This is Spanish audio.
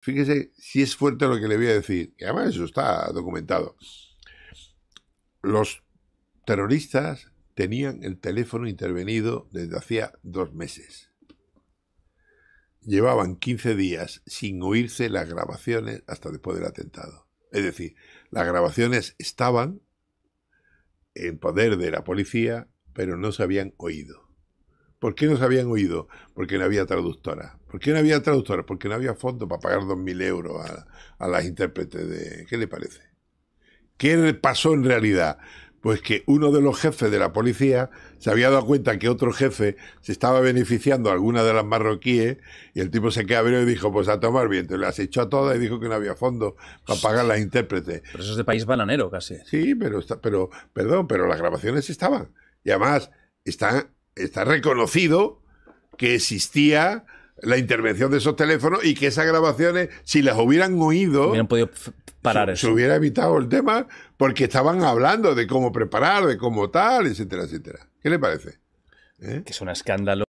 Fíjese si es fuerte lo que le voy a decir, y además eso está documentado. Los terroristas tenían el teléfono intervenido desde hacía dos meses. Llevaban 15 días sin oírse las grabaciones hasta después del atentado. Es decir, las grabaciones estaban en poder de la policía, pero no se habían oído. ¿Por qué no se habían oído? Porque no había traductora. ¿Por qué no había traductora? Porque no había fondo para pagar 2.000 euros a, las intérpretes de... ¿Qué le parece? ¿Qué pasó en realidad? Pues que uno de los jefes de la policía se había dado cuenta que otro jefe se estaba beneficiando a alguna de las marroquíes y el tipo se quedó y dijo, pues a tomar viento. has echó a todas y dijo que no había fondo para pagar las intérpretes. Pero eso es de país bananero casi. Sí, pero, pero perdón, pero las grabaciones estaban. Y además están está reconocido que existía la intervención de esos teléfonos y que esas grabaciones, si las hubieran oído, podido parar se, hubiera evitado el tema porque estaban hablando de cómo preparar, de cómo tal, etcétera, etcétera. ¿Qué le parece? ¿Eh? Que es un escándalo